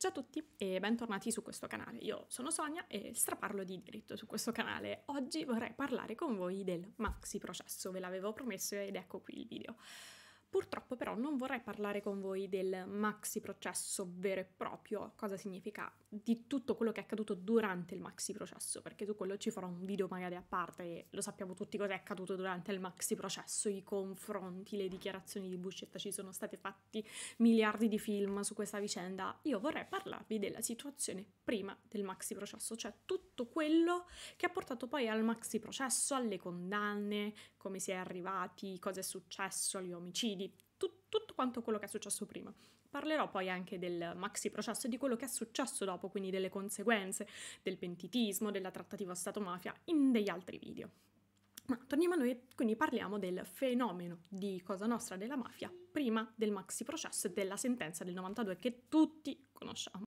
Ciao a tutti e bentornati su questo canale. Io sono Sonia e straparlo di diritto su questo canale. Oggi vorrei parlare con voi del maxi processo, ve l'avevo promesso ed ecco qui il video. Purtroppo però non vorrei parlare con voi del maxi processo vero e proprio, cosa significa di tutto quello che è accaduto durante il maxi processo, perché su quello ci farò un video magari a parte, lo sappiamo tutti cosa è accaduto durante il maxi processo, i confronti, le dichiarazioni di Buscetta, ci sono stati fatti miliardi di film su questa vicenda. Io vorrei parlarvi della situazione prima del maxi processo, cioè tutto quello che ha portato poi al maxi processo, alle condanne, come si è arrivati, cosa è successo agli omicidi tut- tutto quanto quello che è successo prima. Parlerò poi anche del maxi processo e di quello che è successo dopo, quindi delle conseguenze del pentitismo, della trattativa Stato-mafia, in degli altri video. Ma torniamo a noi, quindi parliamo del fenomeno di Cosa Nostra della mafia prima del maxi processo e della sentenza del 92 che tutti conosciamo.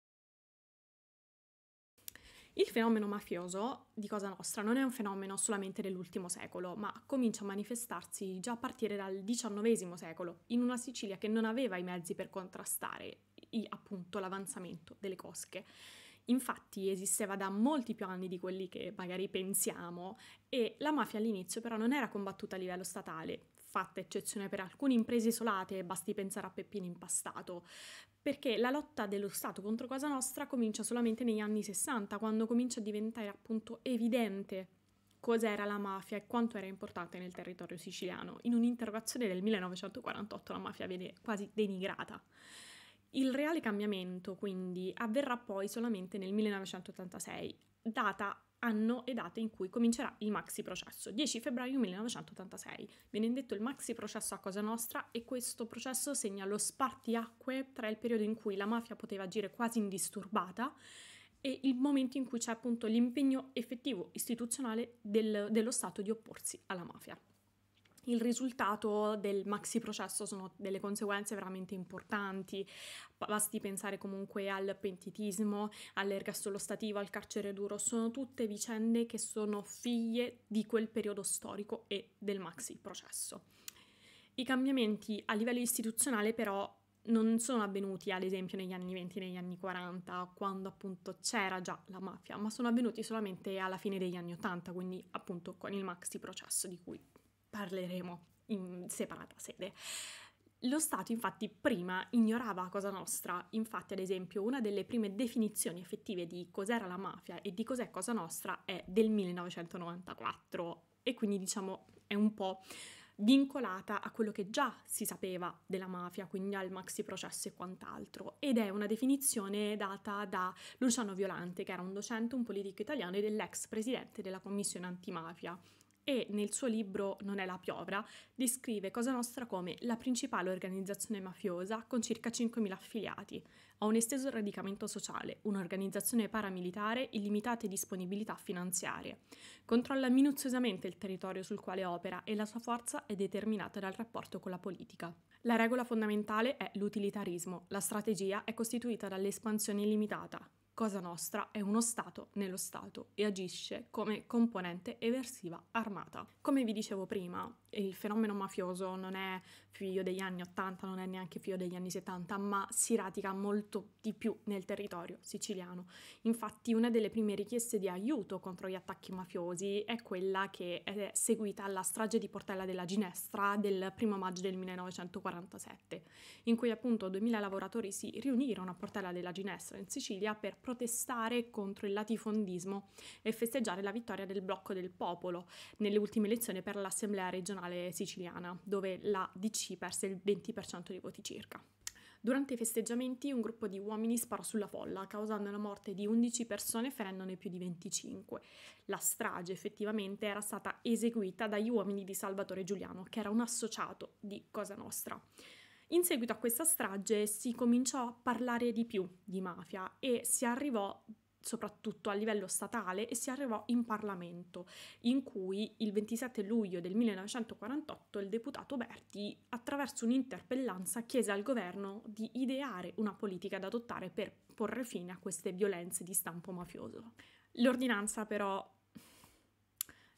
Il fenomeno mafioso di Cosa Nostra non è un fenomeno solamente dell'ultimo secolo, ma comincia a manifestarsi già a partire dal XIX secolo, in una Sicilia che non aveva i mezzi per contrastare appunto l'avanzamento delle cosche. Infatti esisteva da molti più anni di quelli che magari pensiamo e la mafia all'inizio però non era combattuta a livello statale, fatta eccezione per alcune imprese isolate, basti pensare a Peppino Impastato, perché la lotta dello Stato contro Cosa Nostra comincia solamente negli anni 60, quando comincia a diventare appunto evidente cos'era la mafia e quanto era importante nel territorio siciliano. In un'interrogazione del 1948 la mafia viene quasi denigrata. Il reale cambiamento quindi avverrà poi solamente nel 1986, data anno e date in cui comincerà il maxi processo. 10 febbraio 1986. Viene detto il maxi processo a Cosa Nostra e questo processo segna lo spartiacque tra il periodo in cui la mafia poteva agire quasi indisturbata e il momento in cui c'è appunto l'impegno effettivo istituzionale del, dello Stato di opporsi alla mafia il risultato del maxi processo sono delle conseguenze veramente importanti. Basti pensare comunque al pentitismo, all'ergastolo stativo, al carcere duro, sono tutte vicende che sono figlie di quel periodo storico e del maxi processo. I cambiamenti a livello istituzionale però non sono avvenuti ad esempio negli anni 20 negli anni 40 quando appunto c'era già la mafia ma sono avvenuti solamente alla fine degli anni 80 quindi appunto con il maxi processo di cui parleremo in separata sede. Lo Stato infatti prima ignorava Cosa Nostra, infatti ad esempio una delle prime definizioni effettive di cos'era la mafia e di cos'è Cosa Nostra è del 1994 e quindi diciamo è un po' vincolata a quello che già si sapeva della mafia, quindi al maxi processo e quant'altro. Ed è una definizione data da Luciano Violante, che era un docente, un politico italiano ed è l'ex presidente della commissione antimafia e nel suo libro Non è la piovra descrive Cosa Nostra come la principale organizzazione mafiosa con circa 5.000 affiliati, ha un esteso radicamento sociale, un'organizzazione paramilitare e limitate disponibilità finanziarie. Controlla minuziosamente il territorio sul quale opera e la sua forza è determinata dal rapporto con la politica. La regola fondamentale è l'utilitarismo, la strategia è costituita dall'espansione illimitata, Cosa Nostra è uno Stato nello Stato e agisce come componente eversiva armata. Come vi dicevo prima, il fenomeno mafioso non è figlio degli anni 80, non è neanche figlio degli anni 70, ma si radica molto di più nel territorio siciliano. Infatti una delle prime richieste di aiuto contro gli attacchi mafiosi è quella che è seguita alla strage di Portella della Ginestra del 1 maggio del 1947, in cui appunto 2000 lavoratori si riunirono a Portella della Ginestra in Sicilia per protestare contro il latifondismo e festeggiare la vittoria del blocco del popolo nelle ultime elezioni per l'Assemblea regionale regionale siciliana, dove la DC perse il 20% dei voti circa. Durante i festeggiamenti un gruppo di uomini sparò sulla folla, causando la morte di 11 persone e ferendone più di 25. La strage effettivamente era stata eseguita dagli uomini di Salvatore Giuliano, che era un associato di Cosa Nostra. In seguito a questa strage si cominciò a parlare di più di mafia e si arrivò soprattutto a livello statale e si arrivò in Parlamento, in cui il 27 luglio del 1948 il deputato Berti, attraverso un'interpellanza, chiese al governo di ideare una politica da adottare per porre fine a queste violenze di stampo mafioso. L'ordinanza però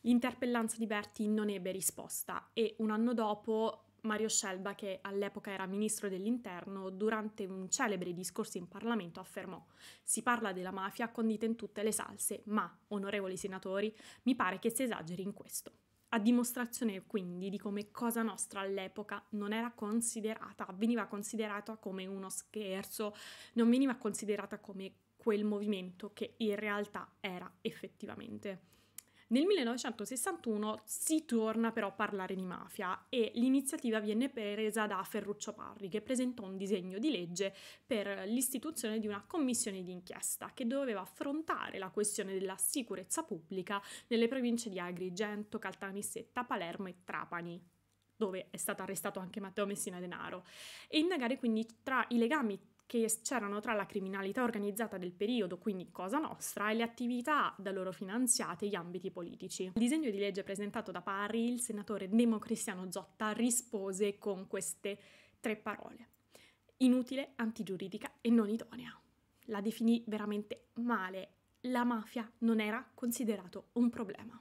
L'interpellanza di Berti non ebbe risposta e un anno dopo Mario Scelba, che all'epoca era ministro dell'interno, durante un celebre discorso in Parlamento affermò Si parla della mafia condita in tutte le salse, ma, onorevoli senatori, mi pare che si esageri in questo. A dimostrazione quindi di come Cosa Nostra all'epoca non era considerata, veniva considerata come uno scherzo, non veniva considerata come quel movimento che in realtà era effettivamente. Nel 1961 si torna però a parlare di mafia e l'iniziativa viene presa da Ferruccio Parri che presentò un disegno di legge per l'istituzione di una commissione di inchiesta che doveva affrontare la questione della sicurezza pubblica nelle province di Agrigento, Caltanissetta, Palermo e Trapani dove è stato arrestato anche Matteo Messina Denaro, e indagare quindi tra i legami che c'erano tra la criminalità organizzata del periodo, quindi Cosa Nostra, e le attività da loro finanziate gli ambiti politici. Il disegno di legge presentato da Parri, il senatore democristiano Zotta rispose con queste tre parole. Inutile, antigiuridica e non idonea. La definì veramente male. La mafia non era considerato un problema.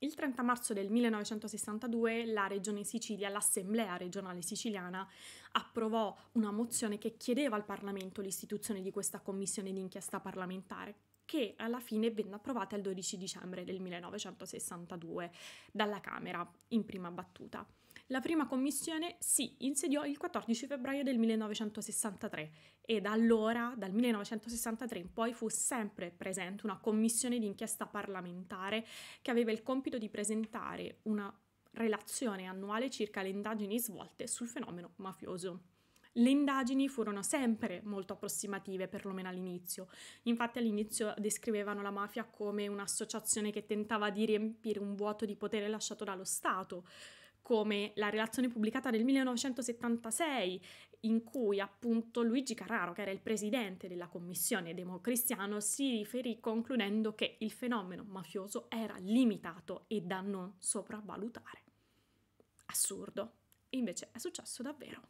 Il 30 marzo del 1962 la Regione Sicilia, l'Assemblea regionale siciliana, approvò una mozione che chiedeva al Parlamento l'istituzione di questa commissione d'inchiesta parlamentare che alla fine venne approvata il 12 dicembre del 1962 dalla Camera in prima battuta. La prima commissione si insediò il 14 febbraio del 1963 e da allora, dal 1963 in poi, fu sempre presente una commissione d'inchiesta parlamentare che aveva il compito di presentare una relazione annuale circa le indagini svolte sul fenomeno mafioso. Le indagini furono sempre molto approssimative, perlomeno all'inizio. Infatti all'inizio descrivevano la mafia come un'associazione che tentava di riempire un vuoto di potere lasciato dallo Stato, come la relazione pubblicata nel 1976 in cui appunto Luigi Carraro, che era il presidente della commissione democristiano, si riferì concludendo che il fenomeno mafioso era limitato e da non sopravvalutare. Assurdo. Invece è successo davvero.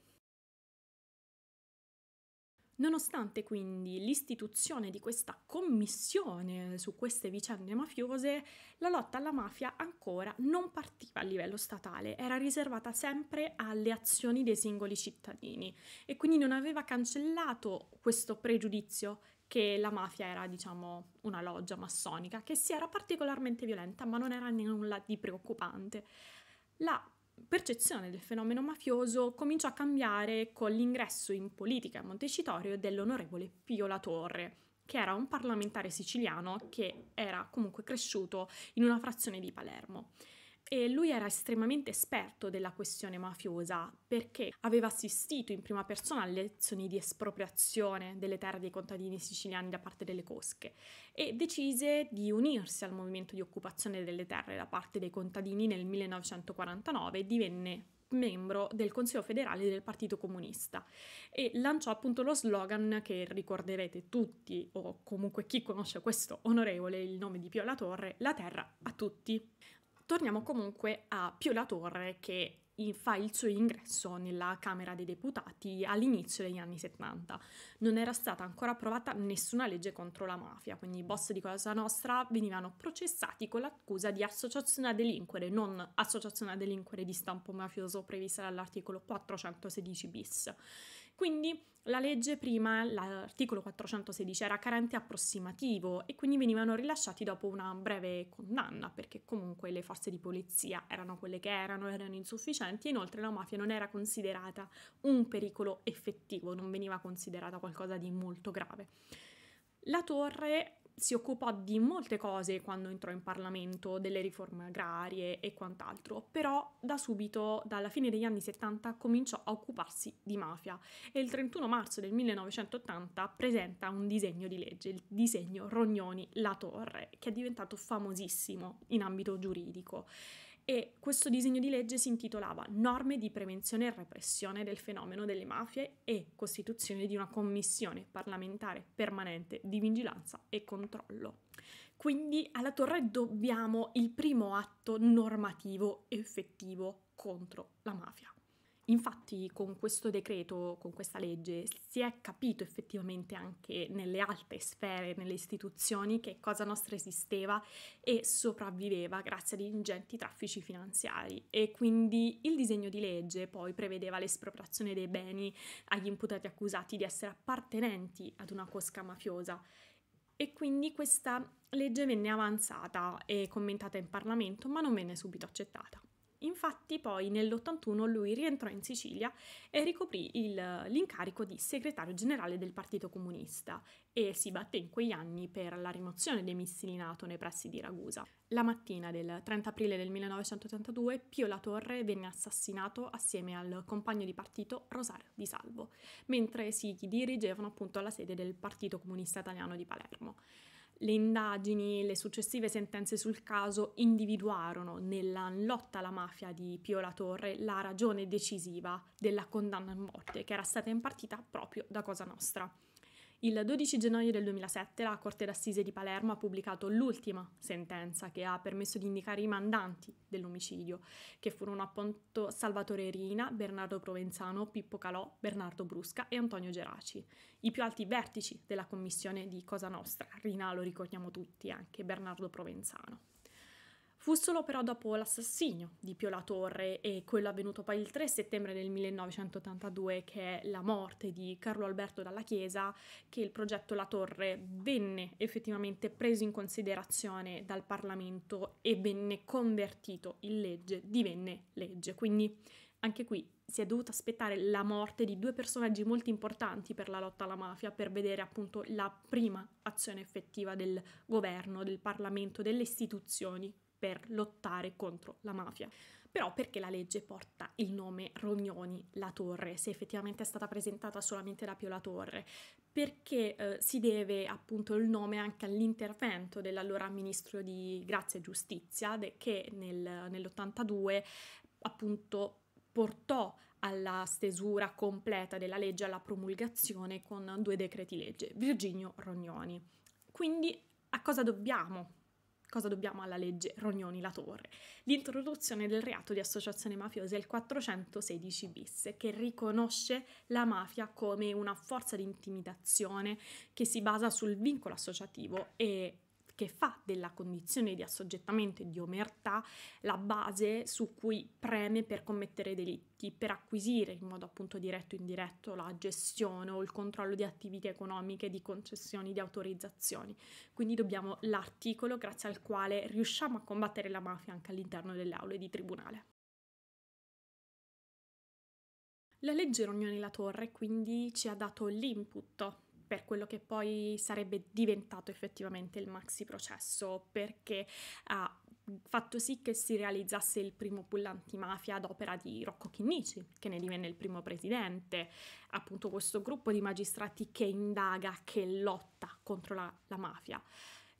Nonostante quindi l'istituzione di questa commissione su queste vicende mafiose, la lotta alla mafia ancora non partiva a livello statale, era riservata sempre alle azioni dei singoli cittadini e quindi non aveva cancellato questo pregiudizio che la mafia era, diciamo, una loggia massonica che si sì, era particolarmente violenta, ma non era nulla di preoccupante. La percezione del fenomeno mafioso cominciò a cambiare con l'ingresso in politica a Montecitorio dell'onorevole Pio La Torre, che era un parlamentare siciliano che era comunque cresciuto in una frazione di Palermo e lui era estremamente esperto della questione mafiosa perché aveva assistito in prima persona alle azioni di espropriazione delle terre dei contadini siciliani da parte delle cosche e decise di unirsi al movimento di occupazione delle terre da parte dei contadini nel 1949 e divenne membro del Consiglio federale del Partito Comunista e lanciò appunto lo slogan che ricorderete tutti o comunque chi conosce questo onorevole, il nome di Pio La Torre, la terra a tutti torniamo comunque a Pio La Torre che fa il suo ingresso nella Camera dei Deputati all'inizio degli anni 70. Non era stata ancora approvata nessuna legge contro la mafia, quindi i boss di Cosa Nostra venivano processati con l'accusa di associazione a delinquere, non associazione a delinquere di stampo mafioso prevista dall'articolo 416 bis. Quindi la legge prima, l'articolo 416, era carente approssimativo e quindi venivano rilasciati dopo una breve condanna, perché comunque le forze di polizia erano quelle che erano, erano insufficienti e inoltre la mafia non era considerata un pericolo effettivo, non veniva considerata qualcosa di molto grave. La torre si occupò di molte cose quando entrò in Parlamento, delle riforme agrarie e quant'altro, però da subito, dalla fine degli anni 70, cominciò a occuparsi di mafia e il 31 marzo del 1980 presenta un disegno di legge, il disegno Rognoni-La Torre, che è diventato famosissimo in ambito giuridico e questo disegno di legge si intitolava Norme di prevenzione e repressione del fenomeno delle mafie e costituzione di una commissione parlamentare permanente di vigilanza e controllo. Quindi alla torre dobbiamo il primo atto normativo effettivo contro la mafia. Infatti con questo decreto, con questa legge, si è capito effettivamente anche nelle alte sfere, nelle istituzioni, che Cosa Nostra esisteva e sopravviveva grazie ad ingenti traffici finanziari e quindi il disegno di legge poi prevedeva l'espropriazione dei beni agli imputati accusati di essere appartenenti ad una cosca mafiosa e quindi questa legge venne avanzata e commentata in Parlamento ma non venne subito accettata. Infatti poi nell'81 lui rientrò in Sicilia e ricoprì il, l'incarico di segretario generale del Partito Comunista e si batté in quegli anni per la rimozione dei missili NATO nei pressi di Ragusa. La mattina del 30 aprile del 1982 Pio La Torre venne assassinato assieme al compagno di partito Rosario Di Salvo, mentre si dirigevano appunto alla sede del Partito Comunista Italiano di Palermo. Le indagini e le successive sentenze sul caso individuarono nella lotta alla mafia di Pio La Torre la ragione decisiva della condanna a morte che era stata impartita proprio da Cosa Nostra. Il 12 gennaio del 2007 la Corte d'Assise di Palermo ha pubblicato l'ultima sentenza che ha permesso di indicare i mandanti dell'omicidio, che furono appunto Salvatore Rina, Bernardo Provenzano, Pippo Calò, Bernardo Brusca e Antonio Geraci, i più alti vertici della commissione di Cosa Nostra. Rina lo ricordiamo tutti, anche Bernardo Provenzano. Fu solo però dopo l'assassinio di Pio La Torre e quello avvenuto poi il 3 settembre del 1982, che è la morte di Carlo Alberto Dalla Chiesa, che il progetto La Torre venne effettivamente preso in considerazione dal Parlamento e venne convertito in legge, divenne legge. Quindi anche qui si è dovuto aspettare la morte di due personaggi molto importanti per la lotta alla mafia per vedere appunto la prima azione effettiva del governo, del Parlamento, delle istituzioni per lottare contro la mafia. Però perché la legge porta il nome Rognoni La Torre, se effettivamente è stata presentata solamente da Pio La Torre? Perché eh, si deve appunto il nome anche all'intervento dell'allora ministro di Grazia e Giustizia de- che nel, nell'82 appunto portò alla stesura completa della legge, alla promulgazione con due decreti legge, Virginio Rognoni. Quindi a cosa dobbiamo cosa dobbiamo alla legge Rognoni-La Torre? L'introduzione del reato di associazione mafiosa è il 416 bis, che riconosce la mafia come una forza di intimidazione che si basa sul vincolo associativo e che fa della condizione di assoggettamento e di omertà la base su cui preme per commettere delitti, per acquisire in modo appunto diretto o indiretto la gestione o il controllo di attività economiche, di concessioni, di autorizzazioni. Quindi dobbiamo l'articolo grazie al quale riusciamo a combattere la mafia anche all'interno delle aule di tribunale. La legge Rognoni La Torre quindi ci ha dato l'input per quello che poi sarebbe diventato effettivamente il maxi processo, perché ha fatto sì che si realizzasse il primo pull antimafia ad opera di Rocco Chinnici, che ne divenne il primo presidente, appunto questo gruppo di magistrati che indaga, che lotta contro la, la mafia.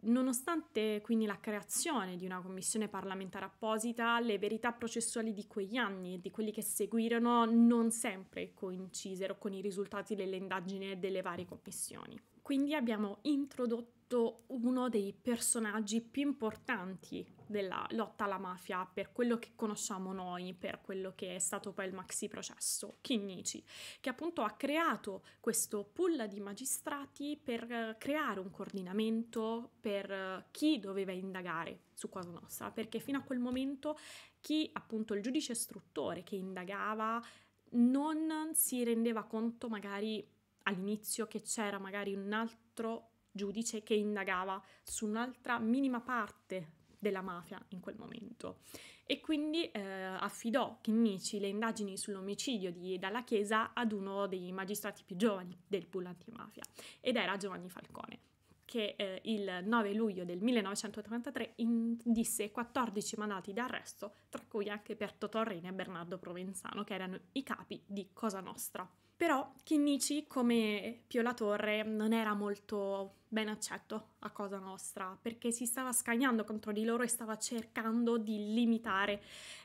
Nonostante quindi la creazione di una commissione parlamentare apposita, le verità processuali di quegli anni e di quelli che seguirono non sempre coincisero con i risultati delle indagini e delle varie commissioni. Quindi abbiamo introdotto detto uno dei personaggi più importanti della lotta alla mafia per quello che conosciamo noi, per quello che è stato poi il maxi processo, Chinnici, che appunto ha creato questo pool di magistrati per eh, creare un coordinamento per eh, chi doveva indagare su Cosa Nostra, perché fino a quel momento chi appunto il giudice istruttore che indagava non si rendeva conto magari all'inizio che c'era magari un altro giudice che indagava su un'altra minima parte della mafia in quel momento e quindi eh, affidò Chinnici le indagini sull'omicidio di Dalla Chiesa ad uno dei magistrati più giovani del pool antimafia ed era Giovanni Falcone che eh, il 9 luglio del 1933 indisse 14 mandati d'arresto tra cui anche per Totò Rene e Bernardo Provenzano che erano i capi di Cosa Nostra. Però Kinnichi, come Pio La Torre, non era molto ben accetto a Cosa Nostra, perché si stava scagnando contro di loro e stava cercando di limitare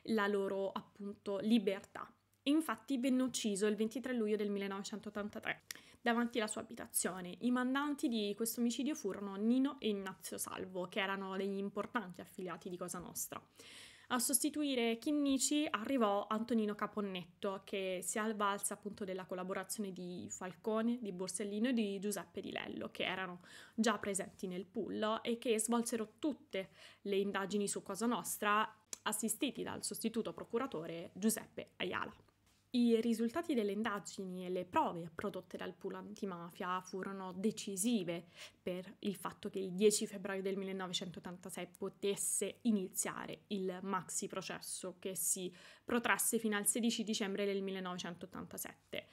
la loro, appunto, libertà. Infatti venne ucciso il 23 luglio del 1983 davanti alla sua abitazione. I mandanti di questo omicidio furono Nino e Ignazio Salvo, che erano degli importanti affiliati di Cosa Nostra. A sostituire Chinnici arrivò Antonino Caponnetto, che si avvalsa appunto della collaborazione di Falcone, di Borsellino e di Giuseppe Di Lello, che erano già presenti nel pool e che svolsero tutte le indagini su Cosa Nostra, assistiti dal sostituto procuratore Giuseppe Ayala. I risultati delle indagini e le prove prodotte dal pool antimafia furono decisive per il fatto che il 10 febbraio del 1986 potesse iniziare il maxi processo che si protrasse fino al 16 dicembre del 1987.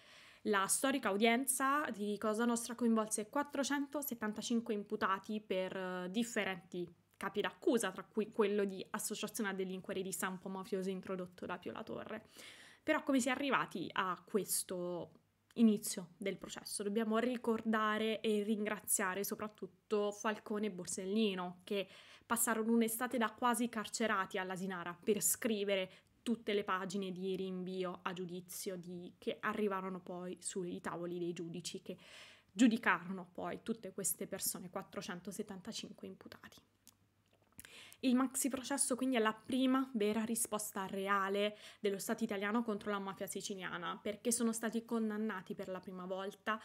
La storica udienza di Cosa Nostra coinvolse 475 imputati per eh, differenti capi d'accusa, tra cui quello di associazione a delinquere di stampo mafioso introdotto da Pio La Torre. Però come si è arrivati a questo inizio del processo? Dobbiamo ricordare e ringraziare soprattutto Falcone e Borsellino che passarono un'estate da quasi carcerati all'Asinara per scrivere tutte le pagine di rinvio a giudizio di, che arrivarono poi sui tavoli dei giudici che giudicarono poi tutte queste persone, 475 imputati. Il maxi processo quindi è la prima vera risposta reale dello Stato italiano contro la mafia siciliana, perché sono stati condannati per la prima volta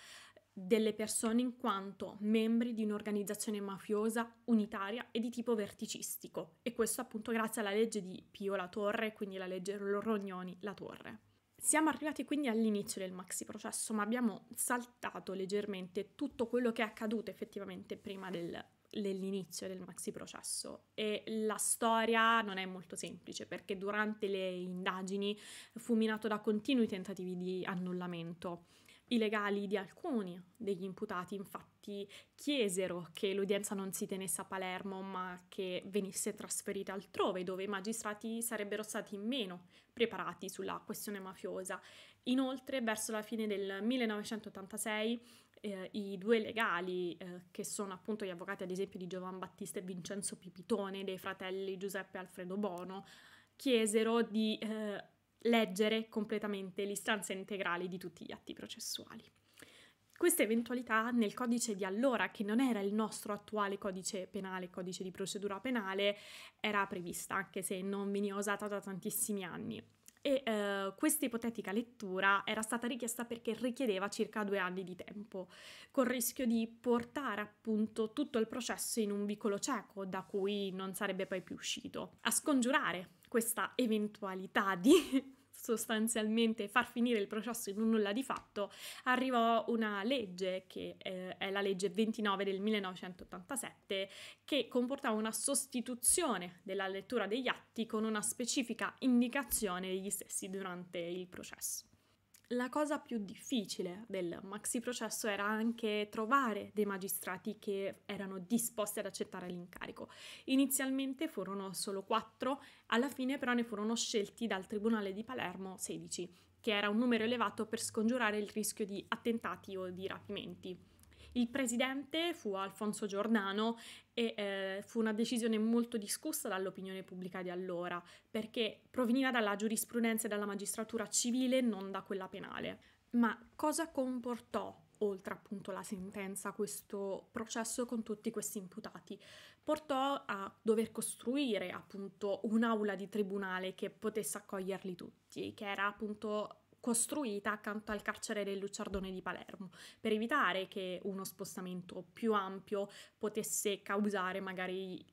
delle persone in quanto membri di un'organizzazione mafiosa unitaria e di tipo verticistico e questo appunto grazie alla legge di Pio La Torre, quindi la legge Rognoni La Torre. Siamo arrivati quindi all'inizio del maxi processo, ma abbiamo saltato leggermente tutto quello che è accaduto effettivamente prima del dell'inizio del maxi processo e la storia non è molto semplice perché durante le indagini fu minato da continui tentativi di annullamento. I legali di alcuni degli imputati infatti chiesero che l'udienza non si tenesse a Palermo ma che venisse trasferita altrove dove i magistrati sarebbero stati meno preparati sulla questione mafiosa. Inoltre verso la fine del 1986 eh, i due legali, eh, che sono appunto gli avvocati ad esempio di Giovan Battista e Vincenzo Pipitone, dei fratelli Giuseppe e Alfredo Bono, chiesero di eh, leggere completamente l'istanza integrale di tutti gli atti processuali. Questa eventualità nel codice di allora, che non era il nostro attuale codice penale, codice di procedura penale, era prevista, anche se non veniva usata da tantissimi anni. E eh, questa ipotetica lettura era stata richiesta perché richiedeva circa due anni di tempo, col rischio di portare appunto tutto il processo in un vicolo cieco da cui non sarebbe poi più uscito. A scongiurare questa eventualità di sostanzialmente far finire il processo in un nulla di fatto, arrivò una legge che eh, è la legge 29 del 1987 che comportava una sostituzione della lettura degli atti con una specifica indicazione degli stessi durante il processo la cosa più difficile del maxi processo era anche trovare dei magistrati che erano disposti ad accettare l'incarico. Inizialmente furono solo quattro, alla fine però ne furono scelti dal Tribunale di Palermo 16, che era un numero elevato per scongiurare il rischio di attentati o di rapimenti. Il presidente fu Alfonso Giordano e eh, fu una decisione molto discussa dall'opinione pubblica di allora, perché proveniva dalla giurisprudenza e dalla magistratura civile, non da quella penale. Ma cosa comportò oltre appunto la sentenza, questo processo con tutti questi imputati, portò a dover costruire appunto un'aula di tribunale che potesse accoglierli tutti, che era appunto costruita accanto al carcere del Luciardone di Palermo, per evitare che uno spostamento più ampio potesse causare magari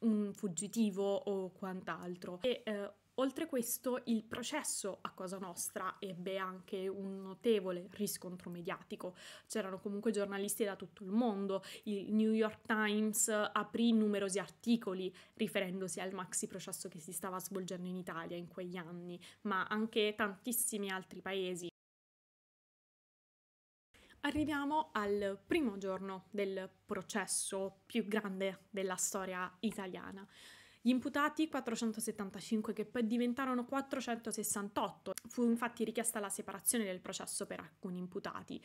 un fuggitivo o quant'altro. E, eh, Oltre questo, il processo a Cosa Nostra ebbe anche un notevole riscontro mediatico. C'erano comunque giornalisti da tutto il mondo. Il New York Times aprì numerosi articoli riferendosi al maxi processo che si stava svolgendo in Italia in quegli anni, ma anche tantissimi altri paesi. Arriviamo al primo giorno del processo più grande della storia italiana. Gli imputati 475 che poi diventarono 468. Fu infatti richiesta la separazione del processo per alcuni imputati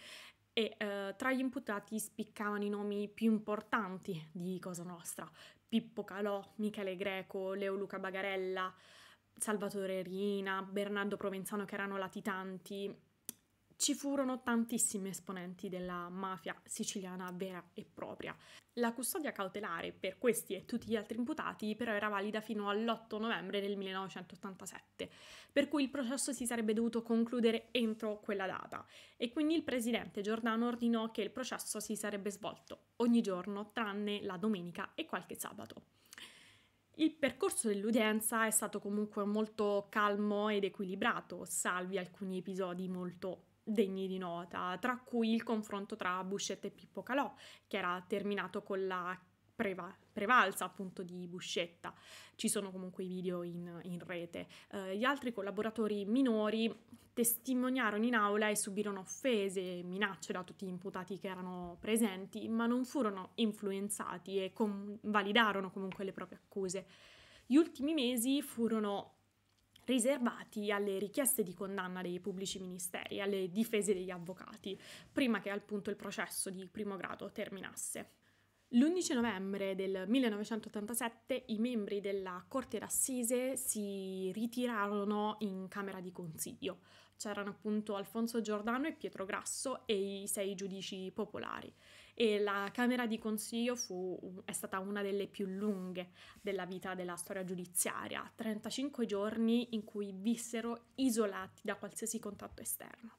e eh, tra gli imputati spiccavano i nomi più importanti di Cosa Nostra: Pippo Calò, Michele Greco, Leo Luca Bagarella, Salvatore Rina, Bernardo Provenzano che erano latitanti ci furono tantissimi esponenti della mafia siciliana vera e propria. La custodia cautelare per questi e tutti gli altri imputati però era valida fino all'8 novembre del 1987, per cui il processo si sarebbe dovuto concludere entro quella data e quindi il presidente Giordano ordinò che il processo si sarebbe svolto ogni giorno tranne la domenica e qualche sabato. Il percorso dell'udienza è stato comunque molto calmo ed equilibrato, salvi alcuni episodi molto degni di nota, tra cui il confronto tra Buscetta e Pippo Calò, che era terminato con la preva- prevalsa appunto di Buscetta. Ci sono comunque i video in, in rete. Eh, gli altri collaboratori minori testimoniarono in aula e subirono offese, e minacce da tutti gli imputati che erano presenti, ma non furono influenzati e convalidarono comunque le proprie accuse. Gli ultimi mesi furono riservati alle richieste di condanna dei pubblici ministeri, alle difese degli avvocati, prima che appunto il processo di primo grado terminasse. L'11 novembre del 1987 i membri della Corte d'Assise si ritirarono in Camera di Consiglio. C'erano appunto Alfonso Giordano e Pietro Grasso e i sei giudici popolari e la Camera di Consiglio fu, è stata una delle più lunghe della vita della storia giudiziaria, 35 giorni in cui vissero isolati da qualsiasi contatto esterno.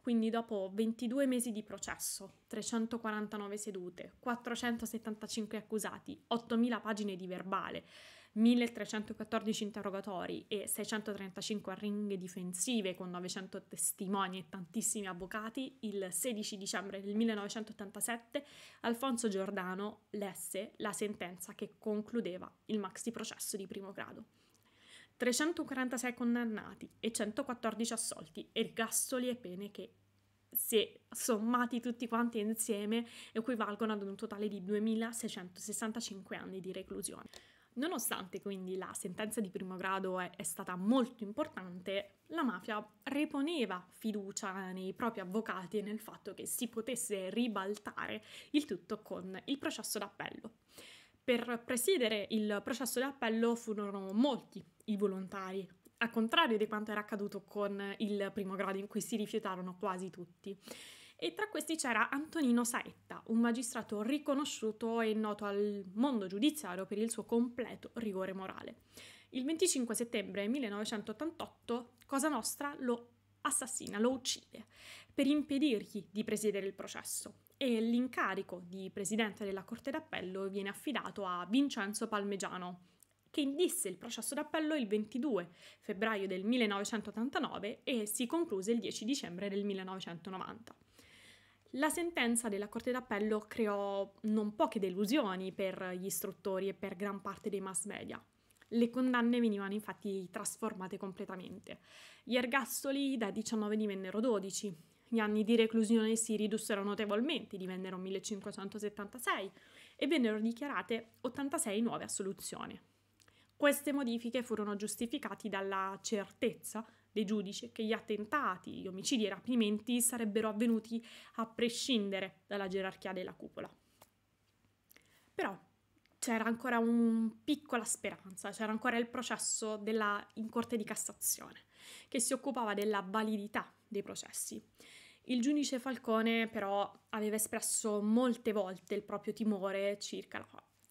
Quindi dopo 22 mesi di processo, 349 sedute, 475 accusati, 8.000 pagine di verbale, 1314 interrogatori e 635 arringhe difensive con 900 testimoni e tantissimi avvocati, il 16 dicembre del 1987 Alfonso Giordano lesse la sentenza che concludeva il maxi processo di primo grado. 346 condannati e 114 assolti, ergastoli e pene che se sommati tutti quanti insieme equivalgono ad un totale di 2665 anni di reclusione. Nonostante quindi la sentenza di primo grado è, è stata molto importante, la mafia reponeva fiducia nei propri avvocati e nel fatto che si potesse ribaltare il tutto con il processo d'appello. Per presiedere il processo d'appello furono molti i volontari, a contrario di quanto era accaduto con il primo grado in cui si rifiutarono quasi tutti e tra questi c'era Antonino Saetta, un magistrato riconosciuto e noto al mondo giudiziario per il suo completo rigore morale. Il 25 settembre 1988 Cosa Nostra lo assassina, lo uccide, per impedirgli di presiedere il processo e l'incarico di presidente della Corte d'Appello viene affidato a Vincenzo Palmegiano, che indisse il processo d'appello il 22 febbraio del 1989 e si concluse il 10 dicembre del 1990. La sentenza della Corte d'Appello creò non poche delusioni per gli istruttori e per gran parte dei mass media. Le condanne venivano infatti trasformate completamente. Gli ergastoli da 19 divennero 12, gli anni di reclusione si ridussero notevolmente, divennero 1576 e vennero dichiarate 86 nuove assoluzioni. Queste modifiche furono giustificate dalla certezza dei giudici che gli attentati, gli omicidi e i rapimenti sarebbero avvenuti a prescindere dalla gerarchia della cupola. Però c'era ancora una piccola speranza, c'era ancora il processo della, in Corte di Cassazione, che si occupava della validità dei processi. Il giudice Falcone però aveva espresso molte volte il proprio timore circa la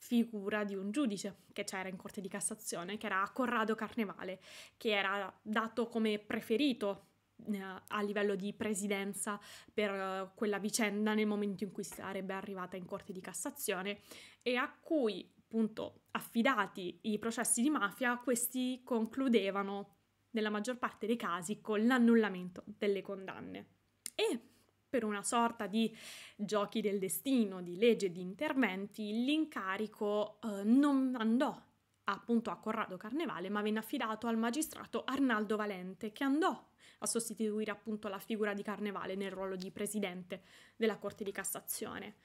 figura di un giudice che c'era in Corte di Cassazione, che era Corrado Carnevale, che era dato come preferito eh, a livello di presidenza per eh, quella vicenda nel momento in cui sarebbe arrivata in Corte di Cassazione e a cui appunto affidati i processi di mafia, questi concludevano nella maggior parte dei casi con l'annullamento delle condanne. E per una sorta di giochi del destino, di legge di interventi, l'incarico eh, non andò appunto a Corrado Carnevale, ma venne affidato al magistrato Arnaldo Valente, che andò a sostituire appunto la figura di Carnevale nel ruolo di presidente della Corte di Cassazione.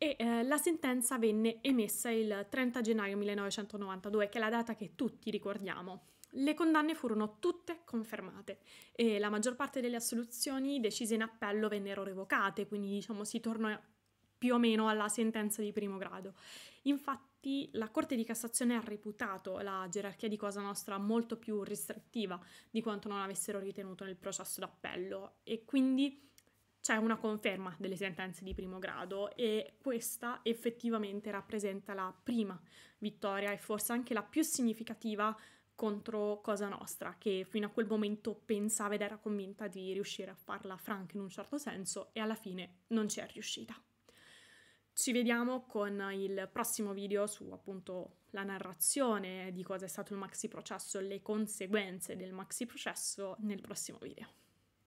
E eh, la sentenza venne emessa il 30 gennaio 1992, che è la data che tutti ricordiamo. Le condanne furono tutte confermate e la maggior parte delle assoluzioni decise in appello vennero revocate, quindi diciamo si tornò più o meno alla sentenza di primo grado. Infatti la Corte di Cassazione ha reputato la gerarchia di Cosa Nostra molto più restrittiva di quanto non avessero ritenuto nel processo d'appello e quindi c'è una conferma delle sentenze di primo grado e questa effettivamente rappresenta la prima vittoria e forse anche la più significativa contro Cosa Nostra, che fino a quel momento pensava ed era convinta di riuscire a farla franca in un certo senso e alla fine non ci è riuscita. Ci vediamo con il prossimo video su appunto la narrazione di cosa è stato il maxi processo e le conseguenze del maxi processo nel prossimo video.